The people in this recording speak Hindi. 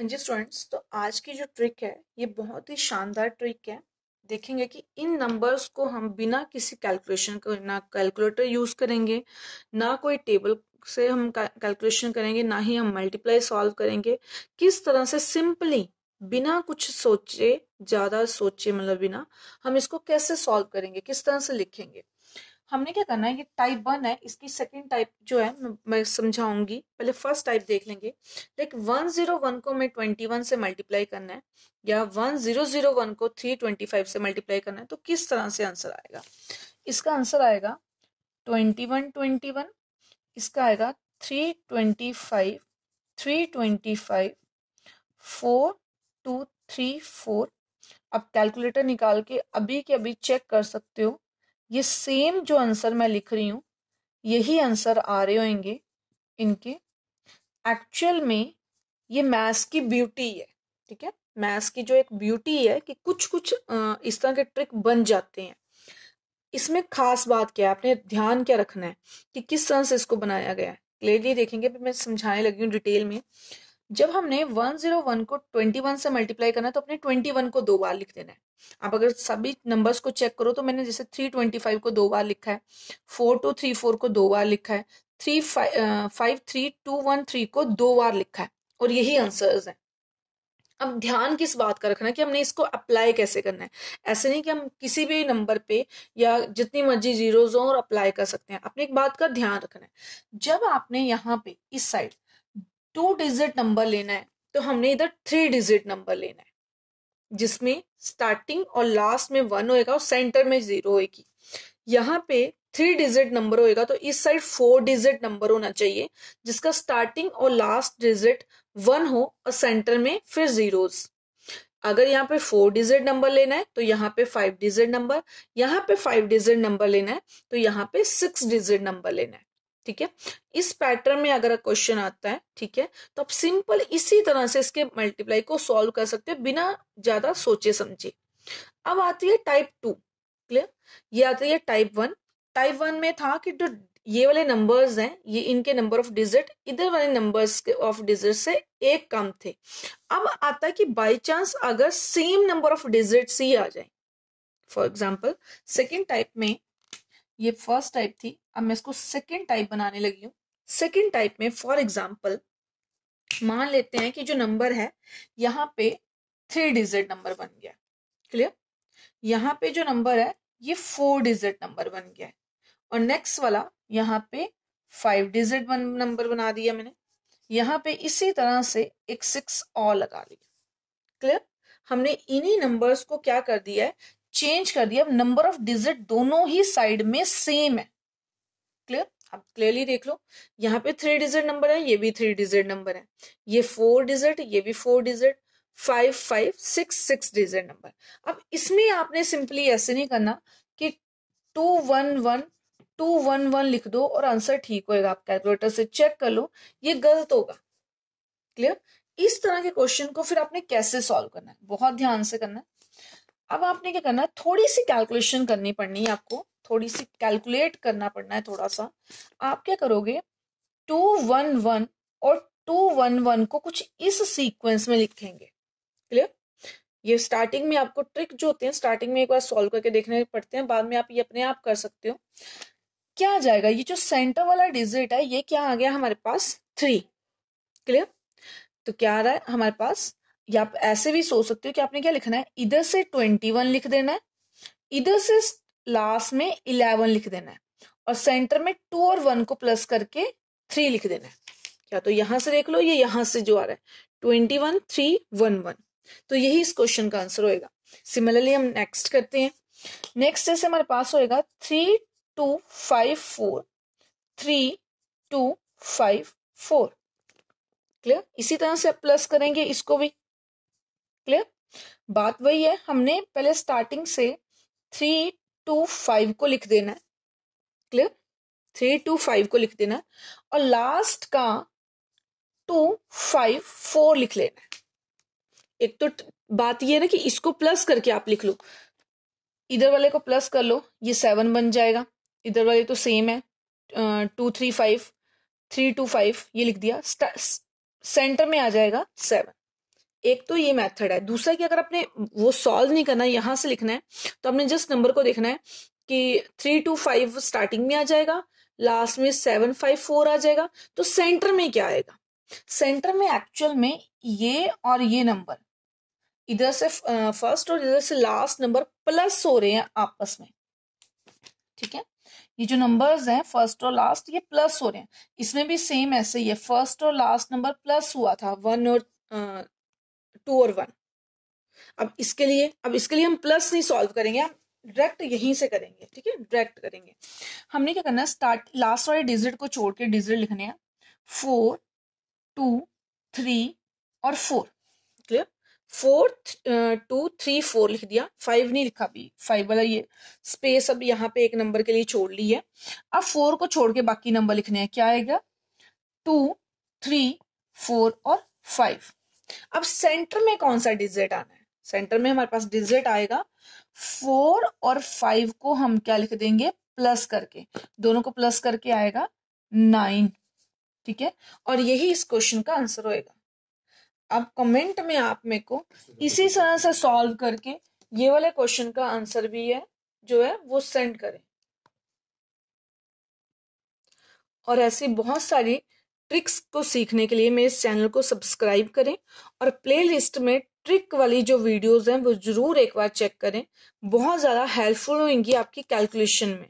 हाँ जी स्टूडेंट्स तो आज की जो ट्रिक है ये बहुत ही शानदार ट्रिक है देखेंगे कि इन नंबर्स को हम बिना किसी कैलकुलेशन को ना कैलकुलेटर यूज़ करेंगे ना कोई टेबल से हम कैलकुलेशन करेंगे ना ही हम मल्टीप्लाई सॉल्व करेंगे किस तरह से सिंपली बिना कुछ सोचे ज़्यादा सोचे मतलब बिना हम इसको कैसे सॉल्व करेंगे किस तरह से लिखेंगे हमने क्या करना है ये टाइप वन है इसकी सेकंड टाइप जो है मैं समझाऊंगी पहले फर्स्ट टाइप देख लेंगे लाइक वन जीरो वन को मैं ट्वेंटी वन से मल्टीप्लाई करना है या वन जीरो जीरो वन को थ्री ट्वेंटी फाइव से मल्टीप्लाई करना है तो किस तरह से आंसर आएगा इसका आंसर आएगा ट्वेंटी वन ट्वेंटी वन इसका आएगा three twenty five three twenty five four two three four आप कैलकुलेटर निकाल के अभी के अभी चेक कर सकते हो ये सेम जो आंसर मैं लिख रही हूँ यही आंसर आ रहे होंगे इनके एक्चुअल में ये मैथ्स की ब्यूटी है ठीक है मैथ्स की जो एक ब्यूटी है कि कुछ कुछ इस तरह के ट्रिक बन जाते हैं इसमें खास बात क्या है आपने ध्यान क्या रखना है कि किस तरह से इसको बनाया गया है क्लियरली देखेंगे मैं समझाने लगी हूँ डिटेल में जब हमने 101 को 21 से मल्टीप्लाई करना है तो अपने 21 को दो बार लिख देना है आप अगर सभी नंबर्स को चेक करो तो मैंने जैसे 325 को दो बार लिखा है 4234 को दो बार लिखा है three five three two one three को दो बार लिखा है और यही आंसर्स हैं अब ध्यान किस बात का रखना है कि हमने इसको अप्लाई कैसे करना है ऐसे नहीं कि हम किसी भी नंबर पे या जितनी मर्जी जीरोज हो और अप्लाई कर सकते हैं अपने एक बात का ध्यान रखना है जब आपने यहाँ पे इस साइड टू डिजिट नंबर लेना है तो हमने इधर थ्री डिजिट नंबर लेना है जिसमें स्टार्टिंग और लास्ट में वन होएगा और सेंटर में जीरो होएगी यहाँ पे थ्री डिजिट नंबर होएगा तो इस साइड फोर डिजिट नंबर होना चाहिए जिसका स्टार्टिंग और लास्ट डिजिट वन हो और सेंटर में फिर जीरोस अगर यहाँ पे फोर डिजिट नंबर लेना है तो यहाँ पे फाइव डिजिट नंबर यहाँ पे फाइव डिजिट नंबर लेना है तो यहाँ पे सिक्स डिजिट नंबर लेना है ठीक है इस पैटर्न में अगर क्वेश्चन आता है ठीक है तो आप सिंपल इसी तरह से इसके मल्टीप्लाई को सॉल्व कर सकते हैं बिना ज्यादा सोचे समझे अब आती है टाइप टू क्लियर ये आती है टाइप वन टाइप वन में था कि जो ये वाले नंबर्स हैं ये इनके नंबर ऑफ डिजिट इधर वाले नंबर्स के ऑफ डिजिट से एक कम थे अब आता है कि बाय चांस अगर सेम नंबर ऑफ डिजिट्स ही आ जाए फॉर एग्जांपल सेकंड टाइप में ये फर्स्ट टाइप थी अब मैं इसको सेकेंड टाइप बनाने लगी हूँ सेकेंड टाइप में फॉर एग्जाम्पल मान लेते हैं कि जो नंबर है यहाँ पे थ्री डिजिट नंबर बन गया क्लियर यहाँ पे जो नंबर है ये फोर डिजिट नंबर बन गया और नेक्स्ट वाला यहाँ पे फाइव डिजिट बन, नंबर बना दिया मैंने यहाँ पे इसी तरह से एक सिक्स और लगा लिया क्लियर हमने इन्हीं नंबर्स को क्या कर दिया है चेंज कर दिया अब नंबर ऑफ डिजिट दोनों ही साइड में सेम है क्लियर आप क्लियरली देख लो यहाँ पे थ्री डिजिट नंबर है ये भी थ्री डिजिट नंबर है ये फोर डिजिट ये भी four digit five five six six digit number अब इसमें आपने सिंपली ऐसे नहीं करना कि two one one two one one लिख दो और आंसर ठीक होएगा आप कैलकुलेटर से चेक कर लो ये गलत होगा क्लियर इस तरह के क्वेश्चन को फिर आपने कैसे सॉल्व करना है बहुत ध्यान से करना है अब आपने क्या करना है थोड़ी सी कैलकुलेशन करनी पड़नी है आपको थोड़ी सी कैलकुलेट करना पड़ना है थोड़ा सा आप क्या करोगे टू वन वन और टू वन वन को कुछ इस सीक्वेंस में लिखेंगे क्लियर ये स्टार्टिंग में आपको ट्रिक जो होते हैं स्टार्टिंग में एक बार सॉल्व करके देखने पड़ते हैं बाद में आप ये अपने आप कर सकते हो क्या आ जाएगा ये जो सेंटर वाला डिजिट है ये क्या आ गया हमारे पास थ्री क्लियर तो क्या आ रहा है हमारे पास या आप ऐसे भी सोच सकते हो कि आपने क्या लिखना है इधर से ट्वेंटी वन लिख देना है इधर से लास्ट में इलेवन लिख देना है और सेंटर में टू और वन को प्लस करके थ्री लिख देना है या तो यहां से देख लो ये यहां से जो आ रहा है twenty one three one one तो यही इस क्वेश्चन का आंसर होएगा सिमिलरली हम नेक्स्ट करते हैं नेक्स्ट जैसे हमारे पास होएगा three two five four three two five four clear इसी तरह से आप प्लस करेंगे इसको भी क्लियर बात वही है हमने पहले स्टार्टिंग से थ्री टू फाइव को लिख देना है क्लियर थ्री टू फाइव को लिख देना है और लास्ट का टू फाइव फोर लिख लेना एक तो बात ये है ना कि इसको प्लस करके आप लिख लो इधर वाले को प्लस कर लो ये सेवन बन जाएगा इधर वाले तो सेम है two three five three two five ये लिख दिया सेंटर में आ जाएगा सेवन एक तो ये मेथड है दूसरा कि अगर आपने वो सॉल्व नहीं करना यहां से लिखना है तो आपने जस्ट नंबर को देखना है कि थ्री टू फाइव स्टार्टिंग में आ जाएगा लास्ट में सेवन फाइव फोर आ जाएगा तो सेंटर में क्या आएगा सेंटर में एक्चुअल में ये और ये नंबर इधर से फर्स्ट और इधर से लास्ट नंबर प्लस हो रहे हैं आपस में ठीक है ये जो नंबर्स हैं फर्स्ट और लास्ट ये प्लस हो रहे हैं इसमें भी सेम ऐसे ही है फर्स्ट और लास्ट नंबर प्लस हुआ था वन और टू और वन अब इसके लिए अब इसके लिए हम प्लस नहीं सॉल्व करेंगे हम डायरेक्ट यहीं से करेंगे ठीक है डायरेक्ट करेंगे हमने क्या करना है स्टार्ट लास्ट वाले डिजिट को छोड़ के डिजिट लिखने हैं फोर टू थ्री और four clear four two three four लिख दिया फाइव नहीं लिखा अभी फाइव वाला ये स्पेस अब यहाँ पे एक नंबर के लिए छोड़ ली है अब फोर को छोड़ के बाकी नंबर लिखने हैं क्या आएगा टू थ्री फोर और फाइव अब सेंटर में कौन सा डिजिट आना है सेंटर में हमारे पास डिजिट आएगा फोर और फाइव को हम क्या लिख देंगे प्लस करके दोनों को प्लस करके आएगा नाइन ठीक है और यही इस क्वेश्चन का आंसर होएगा अब कमेंट में आप मेरे को इसी तरह से सॉल्व करके ये वाले क्वेश्चन का आंसर भी है जो है वो सेंड करें और ऐसी बहुत सारी ट्रिक्स को सीखने के लिए मेरे इस चैनल को सब्सक्राइब करें और प्लेलिस्ट में ट्रिक वाली जो वीडियोस हैं वो ज़रूर एक बार चेक करें बहुत ज़्यादा हेल्पफुल होंगी आपकी कैलकुलेशन में